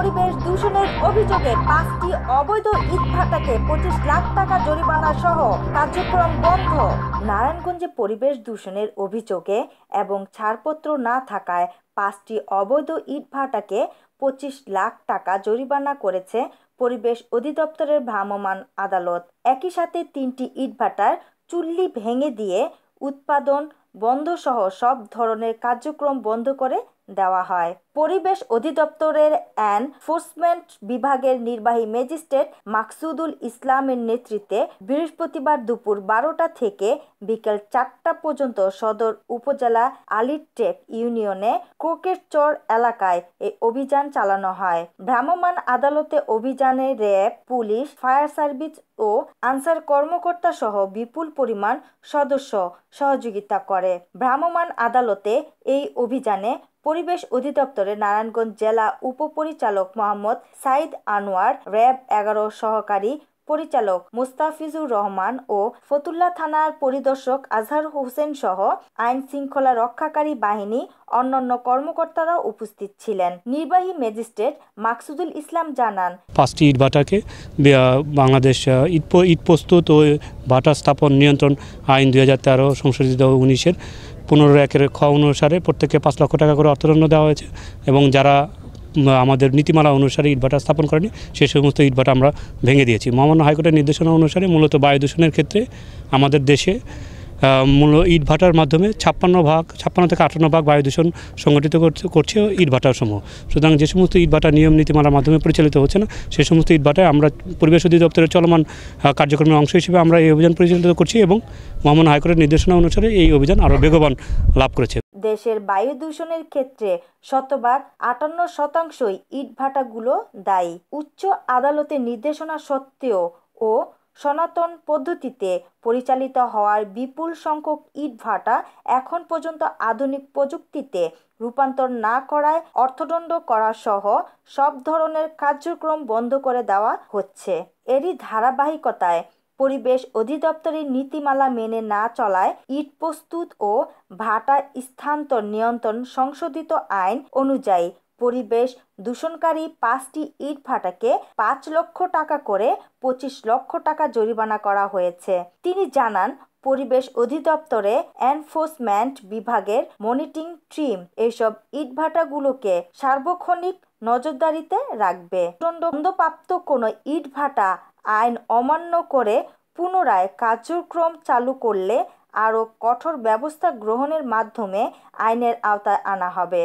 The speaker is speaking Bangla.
পরিবেশ দূষণের অভিযোগে পাঁচটি অবৈধ ইটভাটাকে পঁচিশ লাখ টাকা জরিমানা সহ কার্যক্রম বন্ধ নারায়ণগঞ্জে পরিবেশ দূষণের অভিযোগে এবং ছাড়পত্র না থাকায় পাঁচটি অবৈধ ইটভাটাকে পঁচিশ লাখ টাকা জরিমানা করেছে পরিবেশ অধিদপ্তরের ভ্রাম্যমাণ আদালত একই সাথে তিনটি ইটভাটার চুল্লি ভেঙে দিয়ে উৎপাদন বন্ধ সহ সব ধরনের কার্যক্রম বন্ধ করে দেওয়া হয় পরিবেশ অধিদপ্তরের এনফোর্সমেন্ট বিভাগের নির্বাহী ম্যাজিস্ট্রেট মাকসুদুল ইসলামের নেতৃত্বে বৃহস্পতিবার দুপুর বারোটা থেকে বিকেল চারটা পর্যন্ত সদর উপজেলা আলিরটেক ইউনিয়নে কোকেরচর এলাকায় এই অভিযান চালানো হয় ভ্রাম্যমাণ আদালতে অভিযানে র্যাব পুলিশ ফায়ার সার্ভিস ও আনসার কর্মকর্তা সহ বিপুল পরিমাণ সদস্য সহযোগিতা করে ভ্রাম্যমাণ আদালতে এই অভিযানে পরিবেশ অধিদপ্তরের নারায়ণগঞ্জ জেলা উপপরিচালক মোহাম্মদ সাইদ আনোয়ার র্যাব এগারো সহকারী পরিচালক মুস্তাফিজুর রহমান ও ফতুল্লা থানার পরিদর্শক আজহার হোসেন সহ আইন শৃঙ্খলা রক্ষাকারী বাহিনী অন্যান্য কর্মকর্তারা উপস্থিত ছিলেন নির্বাহী ম্যাজিস্ট্রেট মাকসুদুল ইসলাম জানান পাঁচটি ইটভাটাকে বাংলাদেশ ইট ইট প্রস্তুত ও ভাটা স্থাপন নিয়ন্ত্রণ আইন দুই হাজার তেরো সংশোধিত উনিশের পনেরো একের খ অনুসারে প্রত্যেককে পাঁচ লক্ষ টাকা করে অর্থদণ্ড দেওয়া হয়েছে এবং যারা আমাদের নীতিমালা অনুসারে ইটভাটা স্থাপন করেনি সে সমস্ত ইটভাটা আমরা ভেঙে দিয়েছি মহামান্য হাইকোর্টের নির্দেশনা অনুসারে মূলত বায়ু দূষণের ক্ষেত্রে আমাদের দেশে মূল ইটভাটার মাধ্যমে ছাপ্পান্ন ভাগ ছাপ্পান্ন থেকে আটান্ন ভাগ বায়ু দূষণ সংগঠিত করছে ইটভাটার সমূহ সুতরাং যে সমস্ত ইটভাটা নিয়ম নীতিমালার মাধ্যমে পরিচালিত হচ্ছে না সে সমস্ত ইটভাটায় আমরা পরিবেশ অধিদপ্তরের চলমান কার্যক্রমের অংশ হিসেবে আমরা এই অভিযান পরিচালিত করছি এবং মহামান হাইকোর্টের নির্দেশনা অনুসারে এই অভিযান আরও বেগবান লাভ করেছে দেশের বায়ু দূষণের ক্ষেত্রে শতভাগ আটান্ন শতাংশই ইটভাটাগুলো দায়ী উচ্চ আদালতের নির্দেশনা সত্ত্বেও ও সনাতন পদ্ধতিতে পরিচালিত হওয়ার বিপুল সংখ্যক ইটভাটা এখন পর্যন্ত আধুনিক প্রযুক্তিতে রূপান্তর না করায় অর্থদণ্ড করা সহ সব ধরনের কার্যক্রম বন্ধ করে দেওয়া হচ্ছে এরই ধারাবাহিকতায় পরিবেশ অধিদপ্তরের নীতিমালা মেনে না চলায় ইট প্রস্তুত ও ভাটা স্থানান্তর নিয়ন্ত্রণ সংশোধিত আইন অনুযায়ী পরিবেশ দূষণকারী পাঁচটি ইট ভাটাকে পাঁচ লক্ষ টাকা করে পঁচিশ লক্ষ টাকা জরিমানা করা হয়েছে তিনি জানান পরিবেশ অধিদপ্তরে এনফোর্সমেন্ট বিভাগের মনিটিং ট্রিম এইসব ইটভাটাগুলোকে সার্বক্ষণিক নজরদারিতে রাখবে দণ্ডপ্রাপ্ত কোনো ইটভাটা আইন অমান্য করে পুনরায় কার্যক্রম চালু করলে আরও কঠোর ব্যবস্থা গ্রহণের মাধ্যমে আইনের আওতায় আনা হবে